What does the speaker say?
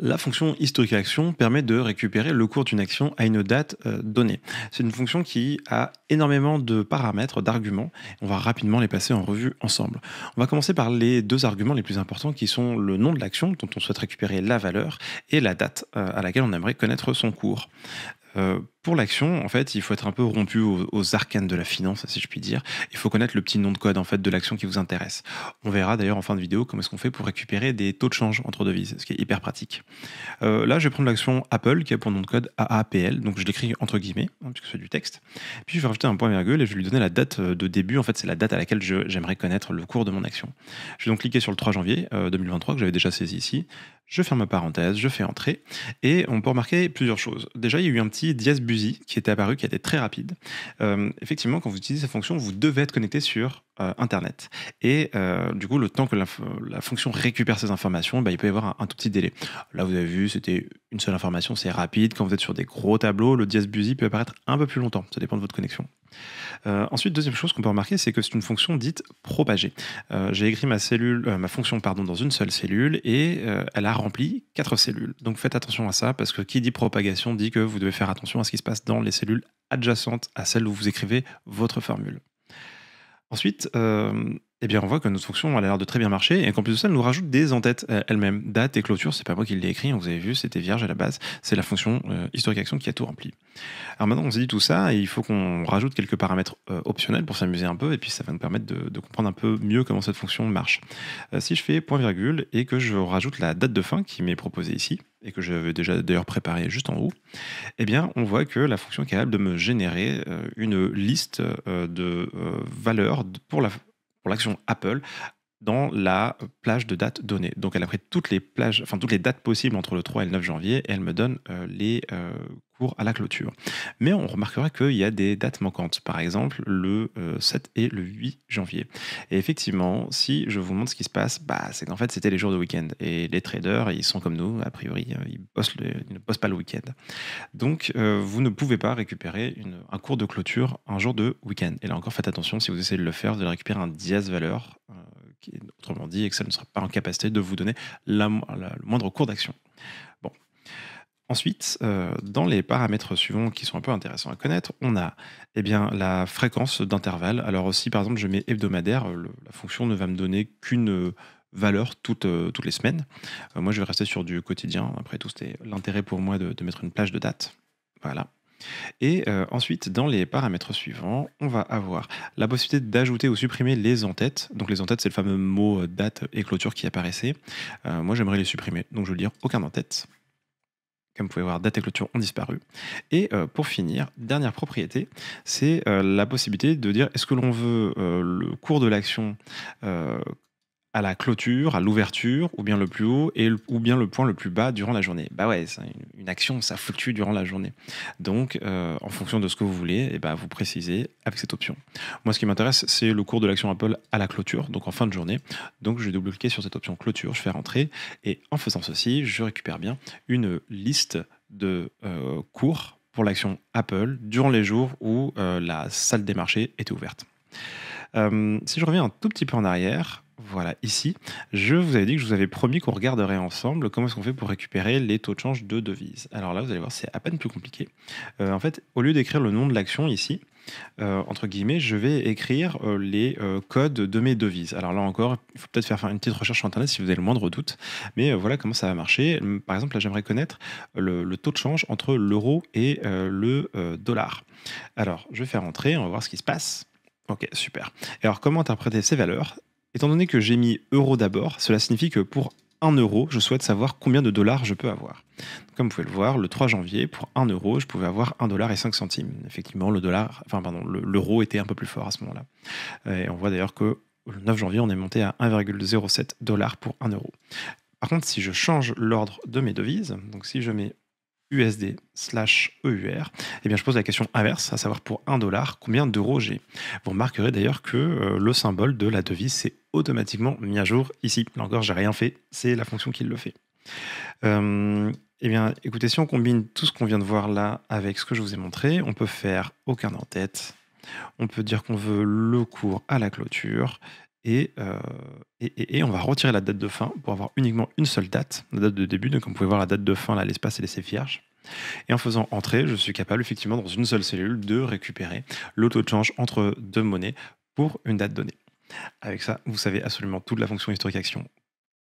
La fonction historique-action permet de récupérer le cours d'une action à une date euh, donnée. C'est une fonction qui a énormément de paramètres, d'arguments. On va rapidement les passer en revue ensemble. On va commencer par les deux arguments les plus importants qui sont le nom de l'action dont on souhaite récupérer la valeur et la date euh, à laquelle on aimerait connaître son cours. Euh, pour l'action, en fait, il faut être un peu rompu aux, arcanes de la finance, si je puis dire. Il faut connaître le petit nom de code en fait de l'action qui vous intéresse. On verra d'ailleurs en fin de vidéo comment est-ce qu'on fait pour récupérer des taux de change entre devises, ce qui est hyper pratique. Euh, là, je vais prendre l'action Apple qui a pour nom de code AAPL, donc je l'écris entre guillemets hein, puisque c'est du texte. Puis je vais rajouter un point virgule et je vais lui donner la date euh, de début. En fait, c'est la date à laquelle j'aimerais connaître le cours de mon action. Je vais donc cliquer sur le 3 janvier 2023 que j'avais déjà saisi ici. Je ferme ma parenthèse, je fais entrer, et on peut remarquer plusieurs choses. Déjà, il y a eu un petit dièse busy qui était apparu, qui était très rapide. Euh, effectivement, quand vous utilisez cette fonction, vous devez être connecté sur euh, Internet. Et euh, du coup, le temps que la, fonction récupère ces informations, bah, il peut y avoir un, tout petit délai. Là, vous avez vu, c'était une seule information, c'est rapide. Quand vous êtes sur des gros tableaux, le dièse peut apparaître un peu plus longtemps. Ça dépend de votre connexion. Euh, ensuite, deuxième chose qu'on peut remarquer, c'est que c'est une fonction dite propagée. J'ai écrit ma cellule, ma fonction pardon, dans une seule cellule et elle a rempli quatre cellules. Donc faites attention à ça parce que qui dit propagation dit que vous devez faire attention à ce qui se passe dans les cellules adjacentes à celles où vous écrivez votre formule. Ensuite, euh, eh bien, on voit que notre fonction a l'air de très bien marcher et qu'en plus de ça, elle nous rajoute des entêtes euh, elle-même. Date et clôture, c'est pas moi qui l'ai écrit, hein, vous avez vu, c'était vierge à la base. C'est la fonction euh, historique action qui a tout rempli. Alors maintenant, on s'est dit tout ça il faut qu'on rajoute quelques paramètres optionnels pour s'amuser un peu et puis ça va nous permettre de, comprendre un peu mieux comment cette fonction marche. si je fais point virgule et que je rajoute la date de fin qui m'est proposée ici, et que j'avais déjà d'ailleurs préparé juste en haut, eh bien, on voit que la fonction est capable de me générer euh, une liste euh, de euh, valeurs pour la pour l'action Apple dans la plage de date donnée. Donc elle a pris toutes les plages, enfin toutes les dates possibles entre le 3 et le 9 janvier et elle me donne euh, les euh, cours à la clôture. Mais on remarquera qu'il y a des dates manquantes, par exemple le 7 euh, et le 8 janvier. Et effectivement, si je vous montre ce qui se passe, bah, c'est qu'en fait c'était les jours de week-end et les traders, ils sont comme nous, a priori, ils, bossent ne bossent pas le week-end. Donc vous ne pouvez pas récupérer un cours de clôture un jour de week-end. Et là encore, faites attention si vous essayez de le faire, de récupérer un dièse valeur autrement dit, que ça ne sera pas en capacité de vous donner le moindre cours d'action. Bon. Ensuite, euh, dans les paramètres suivants qui sont un peu intéressants à connaître, on a eh bien, la fréquence d'intervalle. Alors aussi, par exemple, je mets hebdomadaire, euh, la fonction ne va me donner qu'une euh, valeur toutes, toutes les semaines. moi, je vais rester sur du quotidien. Après tout, c'était l'intérêt pour moi de, de, mettre une plage de date. Voilà. Et euh, ensuite, dans les paramètres suivants, on va avoir la possibilité d'ajouter ou supprimer les entêtes. Donc les entêtes, c'est le fameux mot euh, date et clôture qui apparaissait. Euh, moi, j'aimerais les supprimer, donc je vais dire aucun en Comme vous pouvez voir, date et clôture ont disparu. Et pour finir, dernière propriété, c'est la possibilité de dire est-ce que l'on veut le cours de l'action à la clôture, à l'ouverture, ou bien le plus haut, et, ou bien le point le plus bas durant la journée. Bah ouais, c'est une action, ça fluctue durant la journée. Donc, euh, en fonction de ce que vous voulez, et eh ben, vous précisez avec cette option. Moi, ce qui m'intéresse, c'est le cours de l'action Apple à la clôture, donc en fin de journée. Donc, je vais double-cliquer sur cette option clôture, je fais rentrer, et en faisant ceci, je récupère bien une liste de euh, cours pour l'action Apple durant les jours où euh, la salle des marchés était ouverte. si je reviens un tout petit peu en arrière, voilà, ici, je vous avais dit que je vous avais promis qu'on regarderait ensemble comment est-ce qu'on fait pour récupérer les taux de change de devises. Alors là, vous allez voir, c'est à peine plus compliqué. Euh, en fait, au lieu d'écrire le nom de l'action ici, euh, entre guillemets, je vais écrire euh, les codes de mes devises. Alors là encore, il faut peut-être faire une petite recherche sur Internet si vous avez le moindre doute, mais voilà comment ça va marcher. Par exemple, là, j'aimerais connaître le, le, taux de change entre l'euro et le dollar. Alors, je vais faire entrer, on va voir ce qui se passe. Ok, super. Et alors, comment interpréter ces valeurs Étant donné que j'ai mis euro d'abord, cela signifie que pour 1 euro, je souhaite savoir combien de dollars je peux avoir. Comme vous pouvez le voir, le 3 janvier, pour 1 euro, je pouvais avoir 1 dollar et 5 centimes. Effectivement, le dollar, enfin l'euro était un peu plus fort à ce moment-là. Euh, et on voit d'ailleurs que le 9 janvier, on est monté à 1,07 dollars pour 1 euro. Par contre, si je change l'ordre de mes devises, donc si je mets USD EUR, eh bien je pose la question inverse, à savoir pour 1 dollar, combien d'euros j'ai Vous remarquerez d'ailleurs que euh, le symbole de la devise s'est automatiquement mis à jour ici. Là encore, j'ai rien fait, c'est la fonction qui le fait. Euh, eh bien écoutez, si on combine tout ce qu'on vient de voir là avec ce que je vous ai montré, on peut faire aucun en-tête, on peut dire qu'on veut le cours à la clôture euh, et, on va retirer la date de fin pour avoir uniquement une seule date, la date de début. Donc, comme vous pouvez voir, la date de fin, là, l'espace est laissé vierge. Et en faisant entrer, je suis capable, effectivement, dans une seule cellule, de récupérer lauto change entre deux monnaies pour une date donnée. Avec ça, vous savez absolument toute la fonction historique action